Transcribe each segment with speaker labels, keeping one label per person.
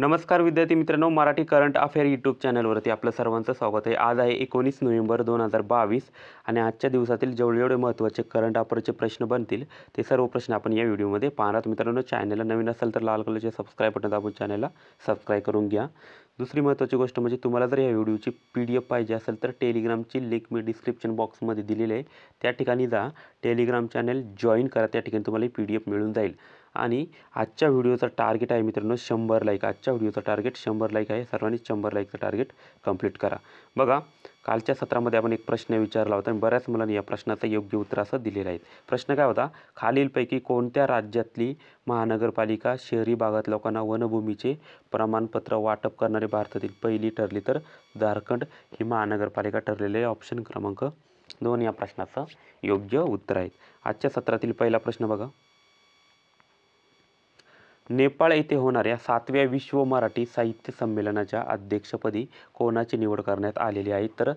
Speaker 1: नमस्कार विद्यार्थी मित्रांनो मराठी करंट अफेअर यूट्यूब चॅनलवरती आपलं सर्वांचं स्वागत आहे आज आहे एकोणीस नोव्हेंबर दोन हजार बावीस आणि आजच्या दिवसातील जेवढे जेवढे महत्त्वाचे करंट अफेअरचे प्रश्न बनतील ते सर्व प्रश्न आपण या व्हिडिओमध्ये पाहणार मित्रांनो चॅनलला नवीन असेल तर लाल कलरचे सबस्क्राईब बटन दाबून चॅनलला सबस्क्राईब करून घ्या दुसरी महत्त्वाची गोष्ट म्हणजे तुम्हाला जर या व्हिडिओची पी डी एफ पाहिजे असेल तर टेलिग्रामची लिंक मी डिस्क्रिप्शन बॉक्समध्ये दिलेली आहे त्या ठिकाणी जा टेलिग्राम चॅनल जॉईन करा त्या ठिकाणी तुम्हाला पी डी एफ मिळून जाईल आणि आजच्या व्हिडिओचं टार्गेट आहे मित्रांनो शंभर लाईक आजच्या व्हिडिओचं टार्गेट शंभर लाईक आहे सर्वांनी शंभर लाईकचं टार्गेट कंप्लीट करा बघा कालच्या सत्रामध्ये आपण एक प्रश्न विचारला होता आणि बऱ्याच मुलांनी या प्रश्नाचं योग्य उत्तर असं दिलेलं आहे प्रश्न काय होता खालीलपैकी कोणत्या राज्यातली महानगरपालिका शहरी भागात लोकांना वनभूमीचे प्रमाणपत्र वाटप करणारी भारतातील पहिली ठरली तर झारखंड ही महानगरपालिका ठरलेली आहे ऑप्शन क्रमांक दोन या प्रश्नाचं योग्य उत्तर आहे आजच्या सत्रातील पहिला प्रश्न बघा नेपाळ येथे होणाऱ्या सातव्या विश्व मराठी साहित्य संमेलनाच्या अध्यक्षपदी कोणाची निवड करण्यात आलेली आहे तर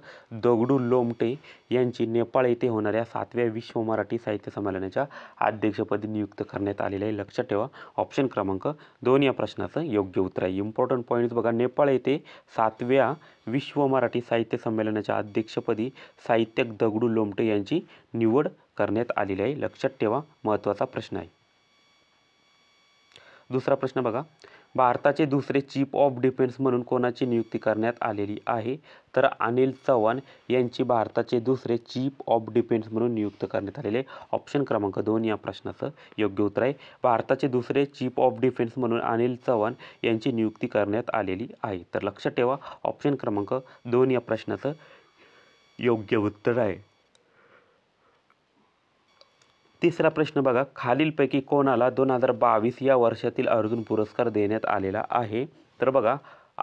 Speaker 1: दगडू लोमटे यांची नेपाळ येथे होणाऱ्या सातव्या विश्व मराठी साहित्य संमेलनाच्या अध्यक्षपदी नियुक्त करण्यात आलेली आहे लक्षात ठेवा ऑप्शन क्रमांक दोन या प्रश्नाचं योग्य उत्तर आहे इम्पॉर्टंट पॉईंट्स बघा नेपाळ येथे सातव्या विश्व मराठी साहित्य संमेलनाच्या अध्यक्षपदी साहित्यक दगडू लोमटे यांची निवड करण्यात आलेली आहे लक्षात ठेवा महत्त्वाचा प्रश्न आहे दुसरा प्रश्न बघा भारताचे दुसरे चीफ ऑफ डिफेन्स म्हणून कोणाची नियुक्ती करण्यात आलेली आहे तर अनिल चव्हाण यांची भारताचे दुसरे चीफ ऑफ डिफेन्स म्हणून नियुक्त करण्यात आलेले ऑप्शन क्रमांक दोन या प्रश्नाचं योग्य उत्तर आहे भारताचे दुसरे चीफ ऑफ डिफेन्स म्हणून अनिल चव्हाण यांची नियुक्ती करण्यात आलेली आहे तर लक्षात ठेवा ऑप्शन क्रमांक दोन या प्रश्नाचं योग्य उत्तर आहे तिसरा प्रश्न बघा खालीलपैकी कोणाला दोन हजार बावीस या वर्षातील अर्जुन पुरस्कार देण्यात आलेला आहे तर बघा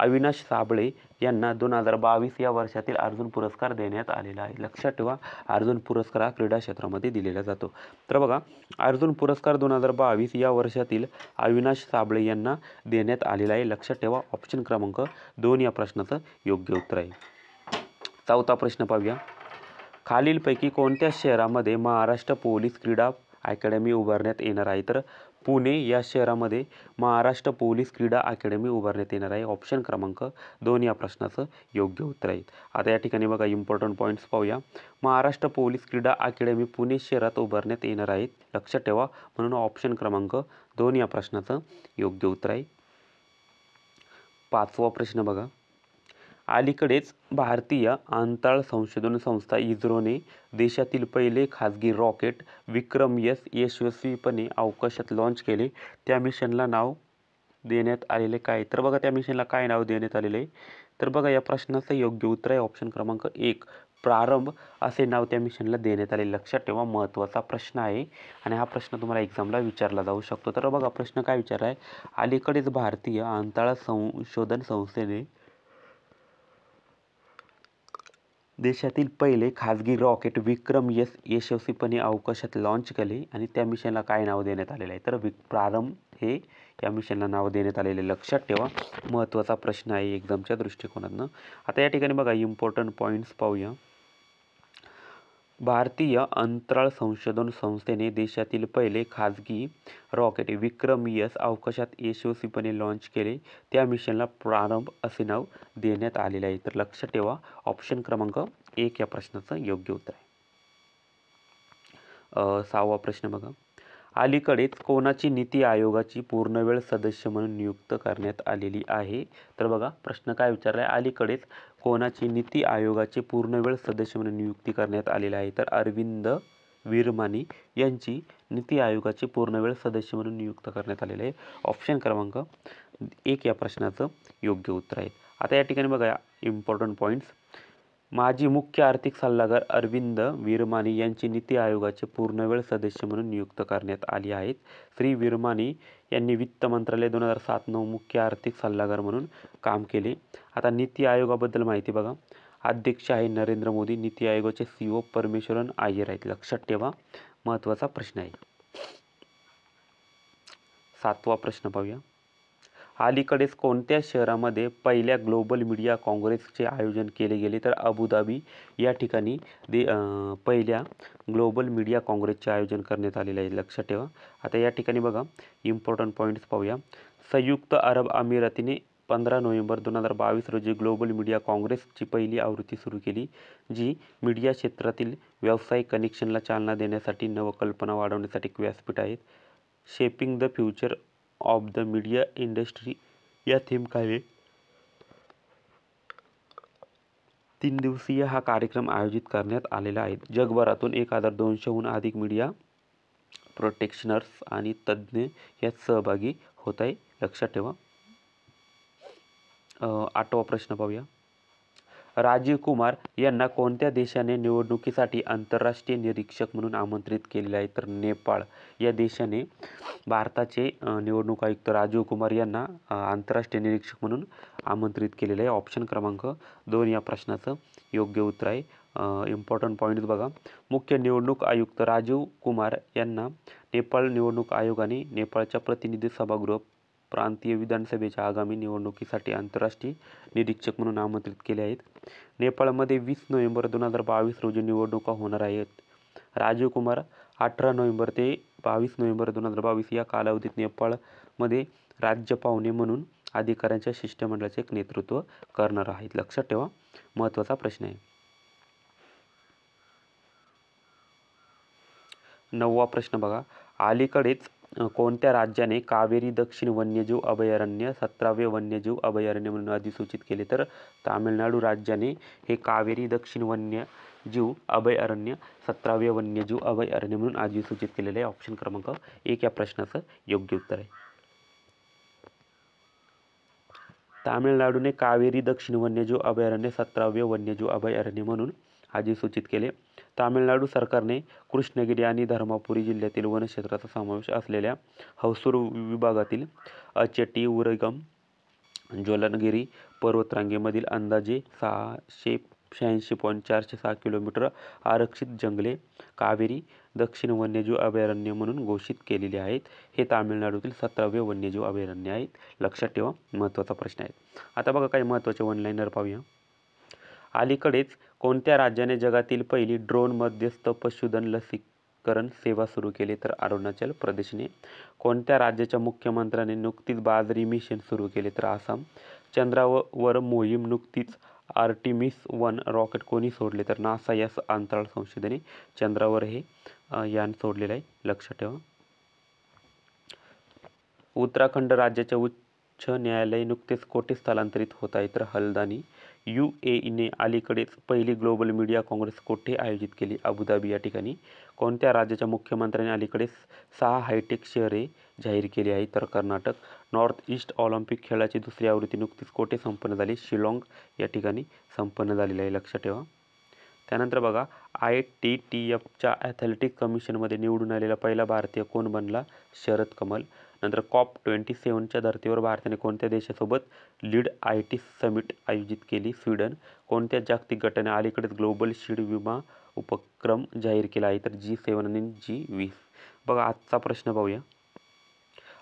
Speaker 1: अविनाश साबळे यांना दोन हजार बावीस या वर्षातील अर्जुन पुरस्कार देण्यात आलेला आहे लक्षात ठेवा अर्जुन पुरस्कार हा क्रीडा क्षेत्रामध्ये दिलेला जातो तर बघा अर्जुन पुरस्कार दोन हजार बावीस या वर्षातील अविनाश साबळे यांना देण्यात आलेला आहे लक्षात ठेवा ऑप्शन क्रमांक दोन या प्रश्नाचं योग्य उत्तर आहे चौथा प्रश्न पाहूया खालीलपैकी कोणत्या शहरामध्ये महाराष्ट्र पोलीस क्रीडा अकॅडमी उभारण्यात येणार आहे तर पुणे या शहरामध्ये महाराष्ट्र पोलीस क्रीडा अकॅडमी उभारण्यात येणार आहे ऑप्शन क्रमांक दोन या प्रश्नाचं योग्य उत्तर आहे आता या ठिकाणी बघा इम्पॉर्टंट पॉईंट्स पाहूया महाराष्ट्र पोलीस क्रीडा अकॅडमी पुणे शहरात उभारण्यात येणार आहेत लक्षात ठेवा म्हणून ऑप्शन क्रमांक दोन या प्रश्नाचं योग्य उत्तर आहे पाचवा प्रश्न बघा अलीकडेच भारतीय अंतराळ संशोधन संस्था इस्रोने देशातील पहिले खाजगी रॉकेट विक्रम यस यशस्वीपणे अवकाशात लाँच केले त्या मिशनला नाव देण्यात आलेले काय तर बघा त्या मिशनला काय नाव देण्यात आलेले आहे तर बघा या प्रश्नाचं योग्य उत्तर आहे ऑप्शन क्रमांक एक प्रारंभ असे नाव त्या मिशनला देण्यात आले लक्षात ठेवा महत्त्वाचा प्रश्न आहे आणि हा प्रश्न तुम्हाला एक्झामला विचारला जाऊ शकतो तर बघा प्रश्न काय विचारला आहे अलीकडेच भारतीय अंतराळ संशोधन संस्थेने देशातील पहिले खाजगी रॉकेट विक्रम यस यशस्वीपणे अवकाशात लाँच केले आणि त्या मिशनला काय नाव देण्यात आलेलं आहे तर विक प्रारंभ हे या मिशनला नाव देण्यात आलेले लक्षात ठेवा महत्त्वाचा प्रश्न आहे एकदमच्या दृष्टिकोनातनं आता या ठिकाणी बघा इम्पॉर्टंट पॉईंट्स पाहूया भारतीय अंतराळ संशोधन संस्थेने देशातील पहिले खाजगी रॉकेट विक्रम अवकाशात यशस्वीपणे लाँच केले त्या मिशनला प्रारंभ असे नाव देण्यात आलेले आहे तर लक्षात ठेवा ऑप्शन क्रमांक एक या प्रश्नाचं योग्य उत्तर आहे सहावा प्रश्न बघा अलीकडेच कोणाची नीती आयोगाची पूर्णवेळ सदस्य म्हणून नियुक्त करण्यात आलेली आहे तर बघा प्रश्न काय विचारला आहे अलीकडेच कोणाची नीती आयोगाचे पूर्णवेळ सदस्य म्हणून नियुक्ती करण्यात आलेली आहे तर अरविंद वीरमानी यांची नीती आयोगाचे पूर्णवेळ सदस्य म्हणून नियुक्त करण्यात आलेले आहे ऑप्शन क्रमांक एक या प्रश्नाचं योग्य उत्तर आहे आता या ठिकाणी बघा इम्पॉर्टंट पॉईंट्स माजी मुख्य आर्थिक सल्लागार अरविंद विरमानी यांची नीती आयोगाचे पूर्णवेळ सदस्य म्हणून नियुक्त करण्यात आली आहेत श्री विरमानी यांनी वित्त मंत्रालय दोन हजार सात नऊ मुख्य आर्थिक सल्लागार म्हणून काम केले आता नीती आयोगाबद्दल माहिती बघा अध्यक्ष आहे नरेंद्र मोदी नीती आयोगाचे C O e Parameswaran Iyer आहेत लक्षात ठेवा महत्त्वाचा प्रश्न आहे सातवा प्रश्न पाहूया अलीकडेच कोणत्या शहरामध्ये पहिल्या ग्लोबल मीडिया काँग्रेसचे आयोजन केले गेले तर अबुधाबी या ठिकाणी दे पहिल्या ग्लोबल मीडिया काँग्रेसचे आयोजन करण्यात आलेले आहे लक्षात ठेवा आता या ठिकाणी बघा इम्पॉर्टंट पॉईंट्स पाहूया संयुक्त अरब अमिरातीने पंधरा नोव्हेंबर दोन हजार बावीस रोजी ग्लोबल मीडिया काँग्रेसची पहिली आवृत्ती सुरू केली जी मीडिया क्षेत्रातील व्यावसायिक कनेक्शनला चालना देण्यासाठी नवकल्पना वाढवण्यासाठी व्यासपीठ आहेत shaping the future of the media industry या थीमखाली तीन दिवसीय हा कार्यक्रम आयोजित करण्यात आलेला आहे जगभरातून एक हजार दोनशेहून अधिक मीडिया प्रोटेक्शनर्स आणि तज्ज्ञ यात सहभागी होत आहे लक्षात ठेवा आठवा प्रश्न पाहूया राजीव कुमार यांना कोणत्या देशाने निवडणुकीसाठी आंतरराष्ट्रीय निरीक्षक म्हणून आमंत्रित केलेलं आहे तर नेपाळ या देशाने भारताचे निवडणूक आयुक्त राजीव कुमार यांना आंतरराष्ट्रीय निरीक्षक म्हणून आमंत्रित केलेलं आहे ऑप्शन क्रमांक दोन या प्रश्नाचं योग्य उत्तर आहे इम्पॉर्टंट पॉईंट बघा मुख्य निवडणूक आयुक्त राजीव कुमार यांना नेपाळ निवडणूक आयोगाने नेपाळच्या प्रतिनिधी सभागृह प्रांतीय विधानसभेच्या आगामी निवडणुकीसाठी आंतरराष्ट्रीय निरीक्षक म्हणून आमंत्रित केले आहेत नेपाळमध्ये वीस नोव्हेंबर दोन हजार बावीस रोजी निवडणुका होणार आहेत राजीव कुमार अठरा नोव्हेंबर ते बावीस नोव्हेंबर दोन हजार बावीस या कालावधीत नेपाळमध्ये राज्य पाहुणे म्हणून अधिकाऱ्यांच्या शिष्टमंडळाचे एक नेतृत्व करणार आहेत लक्षात ठेवा महत्त्वाचा प्रश्न आहे नववा प्रश्न बघा अलीकडेच कोणत्या राज्याने कावेरी दक्षिण वन्यजीव अभयारण्य सतरावे वन्यजीव अभयारण्य म्हणून अधिसूचित केले तर तामिळनाडू राज्याने हे कावेरी दक्षिण वन्यजीव अभयारण्य सतरावे वन्यजीव अभयारण्य म्हणून अधिसूचित केलेले आहे ऑप्शन क्रमांक एक या प्रश्नाचं योग्य उत्तर आहे तामिळनाडूने कावेरी दक्षिण वन्यजीव अभयारण्य सतरावे वन्यजीव अभयारण्य म्हणून आधी सूचित केले तामिळनाडू सरकारने कृष्णगिरी आणि धर्मापुरी जिल्ह्यातील वनक्षेत्राचा समावेश असलेल्या हौसूर विभागातील अचेटी उरगम ज्वलनगिरी पर्वतरांगेमधील अंदाजे सहाशे शहाऐंशी पॉईंट चारशे सहा किलोमीटर आरक्षित जंगले कावेरी दक्षिण वन्यजीव अभयारण्य म्हणून घोषित केलेले आहेत हे तामिळनाडूतील सतरावे वन्यजीव अभयारण्य आहेत लक्षात ठेवा महत्त्वाचा प्रश्न आहे आता बघा काही महत्त्वाचे वनलाईनर पाहूया अलीकडेच कोणत्या राज्याने जगातील पहिली ड्रोन मध्यस्थ पशुधन लसीकरण सेवा सुरू केली तर अरुणाचल प्रदेशने कोणत्या राज्याच्या मुख्यमंत्र्यांनी नुकतीच बाजरी मिशन सुरू केले तर आसाम चंद्रावर मोहीम नुकतीच आर्टिमिस वन रॉकेट कोणी सोडले तर नासा या अंतराळ संशोधने चंद्रावर हे यान सोडलेलं आहे लक्षात ठेवा उत्तराखंड राज्याच्या उच्च न्यायालय नुकतेच कोठे स्थलांतरित होत आहे तर हलदानी यू ए ईने अलीकडेच पहिली ग्लोबल मीडिया काँग्रेस कोठे आयोजित केली अबुधाबी या ठिकाणी कोणत्या राज्याच्या मुख्यमंत्र्यांनी अलीकडेच सहा हायटेक शहरे जाहीर केली आहेत तर कर्नाटक नॉर्थ ईस्ट ऑलिम्पिक खेळाची दुसरी आवृत्ती नुकतीच कोठे संपन्न झाली शिलाँग या ठिकाणी संपन्न झालेली आहे लक्षात ठेवा त्यानंतर बघा आय टी टी एफच्या ॲथलेटिक कमिशनमध्ये निवडून आलेला पहिला भारतीय कोण बनला शरद कमल नंतर कॉप ट्वेंटी सेवनच्या धर्तीवर भारताने कोणत्या देशासोबत लीड आय टी समिट आयोजित केली स्वीडन कोणत्या जागतिक गटाने अलीकडेच ग्लोबल शीड विमा उपक्रम जाहीर केला आहे तर जी सेवन आणि जी वीस बघा आजचा प्रश्न पाहूया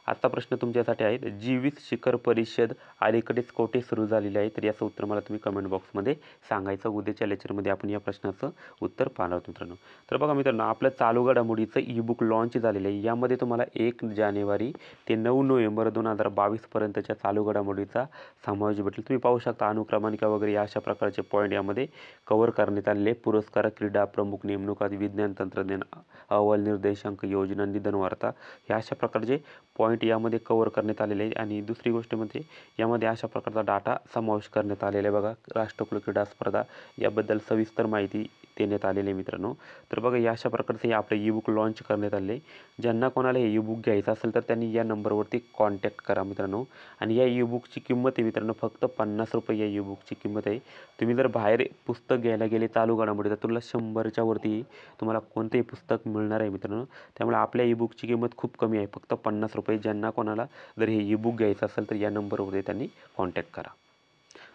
Speaker 1: आत्ता प्रश्न तुमच्यासाठी आहे जीवित शिखर परिषद अलीकडेच कोठे सुरू झालेली आहे तर याचं उत्तर मला तुम्ही कमेंट बॉक्समध्ये सांगायचं उद्याच्या लेक्चरमध्ये आपण या प्रश्नाचं उत्तर पाहणार आहोत मित्रांनो तर बघा मित्रांनो आपलं चालू घडामोडीचं ई बुक लॉन्च झालेलं आहे यामध्ये तुम्हाला एक जानेवारी ते नऊ नोव्हेंबर दोन हजार बावीसपर्यंतच्या चालू घडामोडीचा समावेश भेटेल तुम्ही पाहू शकता अनुक्रमांका वगैरे अशा प्रकारचे पॉईंट यामध्ये कवर करण्यात आलेले पुरस्कार क्रीडा प्रमुख नेमणूक विज्ञान तंत्रज्ञान अहवाल निर्देशांक योजना निधन वार्ता या अशा प्रकारचे पॉईंट यामध्ये कवर करण्यात आलेले आहे आणि दुसरी गोष्ट म्हणजे यामध्ये अशा प्रकारचा डाटा समावेश करण्यात आलेला आहे बघा राष्ट्रकुल क्रीडा स्पर्धा याबद्दल सविस्तर माहिती देण्यात आलेले आहे मित्रांनो तर बघा या अशा प्रकारचं हे आपलं ई बुक लॉन्च करण्यात आले ज्यांना कोणाला हे ई बुक घ्यायचं असेल तर त्यांनी या नंबरवरती कॉन्टॅक्ट करा मित्रांनो आणि या ई बुकची किंमत आहे मित्रांनो फक्त पन्नास रुपये या ई बुकची किंमत आहे तुम्ही जर बाहेर पुस्तक घ्यायला गेले चालू घडामोडी तर तुला शंभरच्या वरती तुम्हाला कोणतेही पुस्तक मिळणार आहे मित्रांनो त्यामुळे आपल्या ई बुकची किंमत खूप कमी आहे फक्त पन्नास रुपये ज्यांना कोणाला जर हे ई बुक घ्यायचं असेल तर या नंबरवरती त्यांनी कॉन्टॅक्ट करा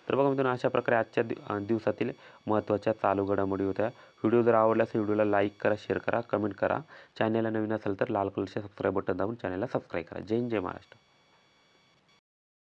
Speaker 1: तर बघा मित्रांनो अशा प्रकारे आजच्या दिवसातील महत्त्वाच्या चालू घडामोडी होत्या व्हिडिओ जर आवडल्यास व्हिडिओला लाईक करा शेअर करा कमेंट करा चॅनलला नवीन असेल तर लाल कलरच्या सबस्क्राईब बटन दाबून चॅनलला सबस्क्राईब करा जय जय महाराष्ट्र